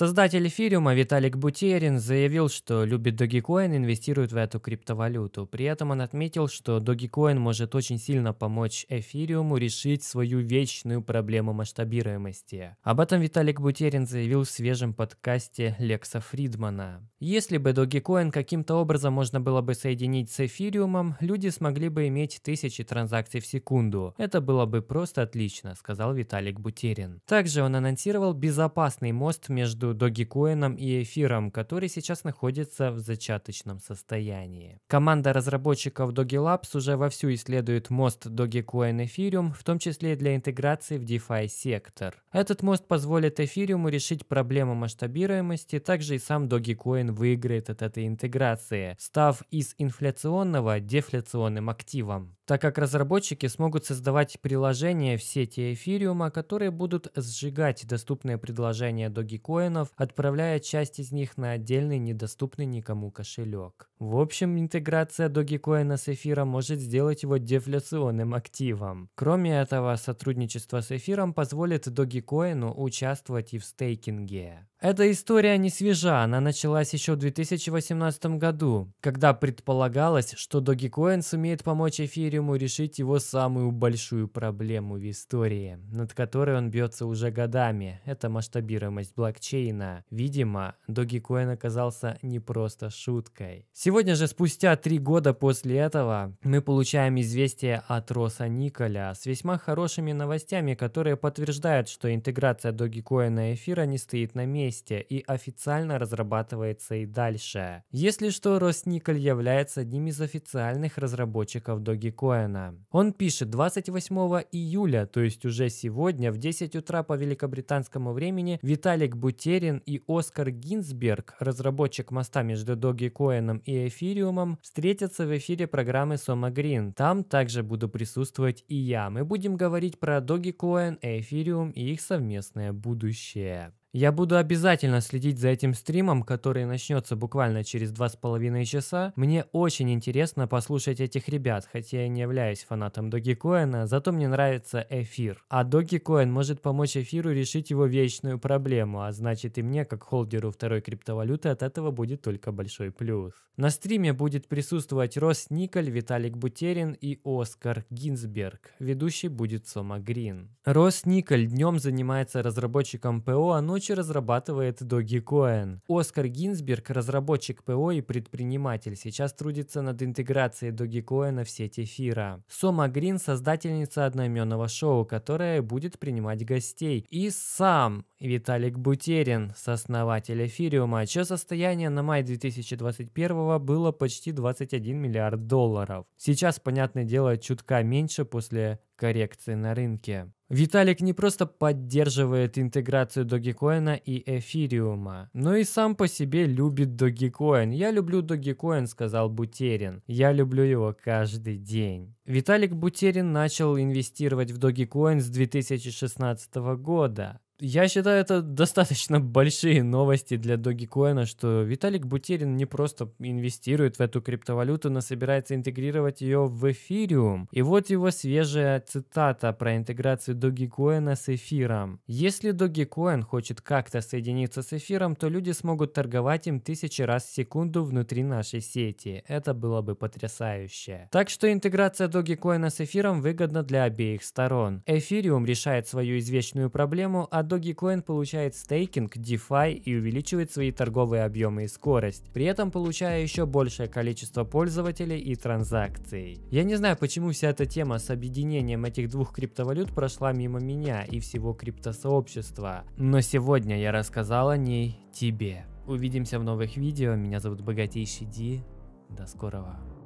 Создатель эфириума Виталик Бутерин заявил, что любит Dogecoin и инвестирует в эту криптовалюту. При этом он отметил, что Dogecoin может очень сильно помочь эфириуму решить свою вечную проблему масштабируемости. Об этом Виталик Бутерин заявил в свежем подкасте Лекса Фридмана. Если бы Dogecoin каким-то образом можно было бы соединить с эфириумом, люди смогли бы иметь тысячи транзакций в секунду. Это было бы просто отлично, сказал Виталик Бутерин. Также он анонсировал безопасный мост между между Dogecoin и эфиром, который сейчас находится в зачаточном состоянии. Команда разработчиков Doge Labs уже вовсю исследует мост Dogecoin Ethereum, в том числе для интеграции в DeFi сектор. Этот мост позволит эфириуму решить проблему масштабируемости, также и сам Dogecoin выиграет от этой интеграции, став из инфляционного дефляционным активом так как разработчики смогут создавать приложения в сети эфириума, которые будут сжигать доступные предложения догикоинов, отправляя часть из них на отдельный недоступный никому кошелек. В общем, интеграция догикоина с эфиром может сделать его дефляционным активом. Кроме этого, сотрудничество с эфиром позволит догикоину участвовать и в стейкинге. Эта история не свежа, она началась еще в 2018 году, когда предполагалось, что Dogecoin сумеет помочь эфириуму решить его самую большую проблему в истории, над которой он бьется уже годами – это масштабируемость блокчейна. Видимо, Dogecoin оказался не просто шуткой. Сегодня же, спустя три года после этого, мы получаем известие от Роса Николя с весьма хорошими новостями, которые подтверждают, что интеграция Dogecoin и эфира не стоит на месте месте и официально разрабатывается и дальше. Если что, Росниколь является одним из официальных разработчиков DogeCoinа. Он пишет 28 июля, то есть уже сегодня в 10 утра по великобританскому времени, Виталик Бутерин и Оскар Гинзберг, разработчик моста между Dogecoin и эфириумом, встретятся в эфире программы Soma Green. Там также буду присутствовать и я. Мы будем говорить про Dogecoin, эфириум и их совместное будущее. Я буду обязательно следить за этим стримом, который начнется буквально через два с половиной часа. Мне очень интересно послушать этих ребят, хотя я не являюсь фанатом Доги Коэна, зато мне нравится эфир. А Доги Коэн может помочь эфиру решить его вечную проблему, а значит и мне, как холдеру второй криптовалюты, от этого будет только большой плюс. На стриме будет присутствовать Рос Николь, Виталик Бутерин и Оскар Гинзберг. Ведущий будет Сома Грин. Рос Николь днем занимается разработчиком ПО, а ночью ночи разрабатывает Dogecoin. Оскар Гинзберг, разработчик ПО и предприниматель, сейчас трудится над интеграцией Dogecoin в сеть эфира. Сома Грин – создательница одноименного шоу, которое будет принимать гостей. И сам Виталик Бутерин, сооснователь эфириума, чье состояние на май 2021 было почти 21 миллиард долларов. Сейчас, понятное дело, чутка меньше после коррекции на рынке. Виталик не просто поддерживает интеграцию Dogecoin и эфириума, но и сам по себе любит Dogecoin. Я люблю Dogecoin, сказал Бутерин. Я люблю его каждый день. Виталик Бутерин начал инвестировать в Dogecoin с 2016 года. Я считаю, это достаточно большие новости для Dogecoin, что Виталик Бутерин не просто инвестирует в эту криптовалюту, но собирается интегрировать ее в эфириум. И вот его свежая цитата про интеграцию Dogecoin с эфиром. Если Dogecoin хочет как-то соединиться с эфиром, то люди смогут торговать им тысячи раз в секунду внутри нашей сети. Это было бы потрясающе. Так что интеграция Dogecoin с эфиром выгодна для обеих сторон. Эфириум решает свою извечную проблему, а Dogecoin Bitcoin получает стейкинг, DeFi и увеличивает свои торговые объемы и скорость, при этом получая еще большее количество пользователей и транзакций. Я не знаю, почему вся эта тема с объединением этих двух криптовалют прошла мимо меня и всего криптосообщества, но сегодня я рассказал о ней тебе. Увидимся в новых видео, меня зовут Богатейший Ди, до скорого.